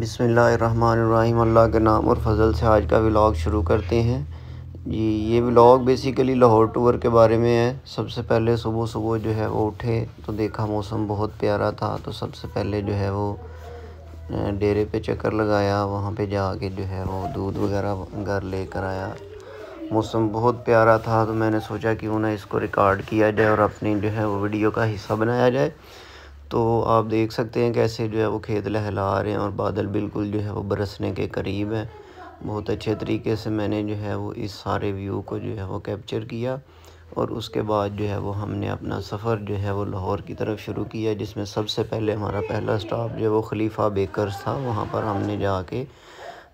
बिसमीम अल्लाह के नाम और फजल से आज का व्लॉग शुरू करते हैं जी ये व्लॉग बेसिकली लाहौर टूर के बारे में है सबसे पहले सुबह सुबह जो है वो उठे तो देखा मौसम बहुत प्यारा था तो सबसे पहले जो है वो डेरे पे चक्कर लगाया वहाँ पे जाके जो है वो दूध वगैरह घर लेकर आया मौसम बहुत प्यारा था तो मैंने सोचा क्यों ना इसको रिकॉर्ड किया जाए और अपनी जो है वो वीडियो का हिस्सा बनाया जाए तो आप देख सकते हैं कैसे जो है वो खेत लहला रहे हैं और बादल बिल्कुल जो है वो बरसने के करीब हैं बहुत अच्छे तरीके से मैंने जो है वो इस सारे व्यू को जो है वो कैप्चर किया और उसके बाद जो है वो हमने अपना सफ़र जो है वो लाहौर की तरफ शुरू किया जिसमें सबसे पहले हमारा पहला स्टॉप जो है वो खलीफा बेकर्स था वहाँ पर हमने जाके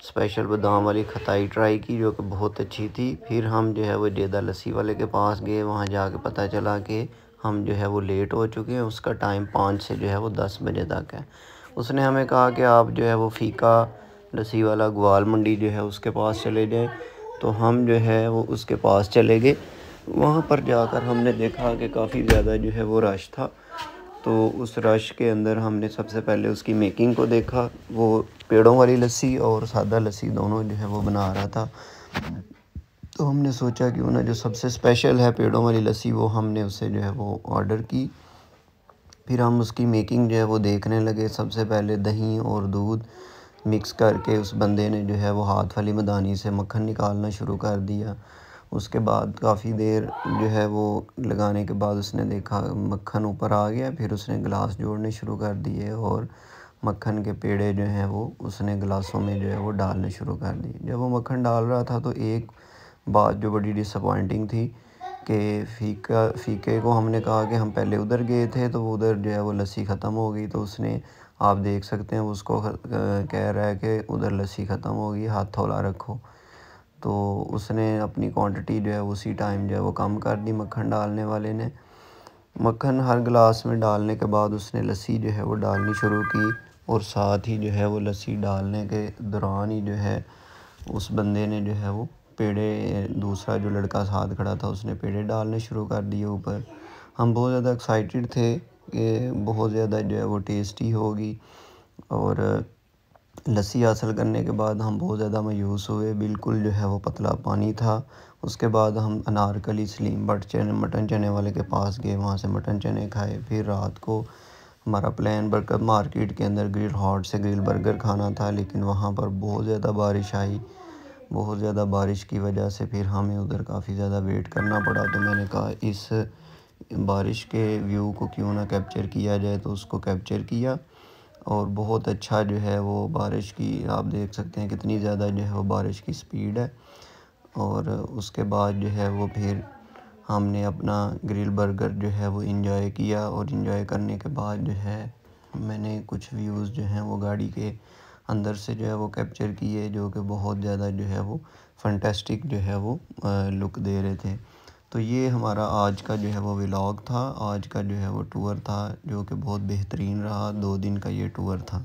स्पेशल बादाम वाली खताई ट्राई की जो कि बहुत अच्छी थी फिर हम जो है वो जेदा लस्सी वाले के पास गए वहाँ जाके पता चला कि हम जो है वो लेट हो चुके हैं उसका टाइम पाँच से जो है वो दस बजे तक है उसने हमें कहा कि आप जो है वो फ़ीका रसी वाला ग्वाल मंडी जो है उसके पास चले जाएँ तो हम जो है वो उसके पास चले गए वहाँ पर जाकर हमने देखा कि काफ़ी ज़्यादा जो है वो रश था तो उस रश के अंदर हमने सबसे पहले उसकी मेकिंग को देखा वो पेड़ों वाली लस्सी और सादा लस्सी दोनों जो है वो बना रहा था तो हमने सोचा कि ना जो सबसे स्पेशल है पेड़ों वाली लस्सी वो हमने उसे जो है वो ऑर्डर की फिर हम उसकी मेकिंग जो है वो देखने लगे सबसे पहले दही और दूध मिक्स करके उस बंदे ने जो है वो हाथ वाली मदानी से मक्खन निकालना शुरू कर दिया उसके बाद काफ़ी देर जो है वो लगाने के बाद उसने देखा मक्खन ऊपर आ गया फिर उसने गिलास जोड़ने शुरू कर दिए और मक्खन के पेड़े जो हैं वो उसने गिलासों में जो है वो डालने शुरू कर दिए जब वो मक्खन डाल रहा था तो एक बात जो बड़ी डिसअपॉइंटिंग थी कि फ़ीका फ़ीके को हमने कहा कि हम पहले उधर गए थे तो उधर जो है वो लस्सी ख़त्म हो गई तो उसने आप देख सकते हैं उसको कह रहा है कि उधर लस्सी ख़त्म हो गई हाथ थोला रखो तो उसने अपनी क्वांटिटी जो है उसी टाइम जो है वो कम कर दी मक्खन डालने वाले ने मक्खन हर गिलास में डालने के बाद उसने लस्सी जो है वो डालनी शुरू की और साथ ही जो है वो लस्सी डालने के दौरान ही जो है उस बंदे ने जो है वो पेड़े दूसरा जो लड़का साथ खड़ा था उसने पेड़े डालने शुरू कर दिए ऊपर हम बहुत ज़्यादा एक्साइटेड थे कि बहुत ज़्यादा जो है वो टेस्टी होगी और लस्सी हासिल करने के बाद हम बहुत ज़्यादा मायूस हुए बिल्कुल जो है वो पतला पानी था उसके बाद हम अनारकली सलीम बट चने मटन चने वाले के पास गए वहाँ से मटन चने खाए फिर रात को हमारा प्लान बर्गर मार्केट के अंदर ग्रिल हॉट से ग्रिल बर्गर खाना था लेकिन वहाँ पर बहुत ज़्यादा बारिश आई बहुत ज़्यादा बारिश की वजह से फिर हमें उधर काफ़ी ज़्यादा वेट करना पड़ा तो मैंने कहा इस बारिश के व्यू को क्यों ना कैप्चर किया जाए तो उसको कैप्चर किया और बहुत अच्छा जो है वो बारिश की आप देख सकते हैं कितनी ज़्यादा जो है वो बारिश की स्पीड है और उसके बाद जो है वो फिर हमने अपना ग्रिल बर्गर जो है वो इंजॉय किया और इंजॉय करने के बाद जो है मैंने कुछ व्यूज़ जो हैं वो गाड़ी के अंदर से जो है वो कैप्चर किए जो कि बहुत ज़्यादा जो है वो फंटेस्टिक जो है वो लुक दे रहे थे तो ये हमारा आज का जो है वो व्लॉग था आज का जो है वो टूर था जो कि बहुत बेहतरीन रहा दो दिन का ये टूर था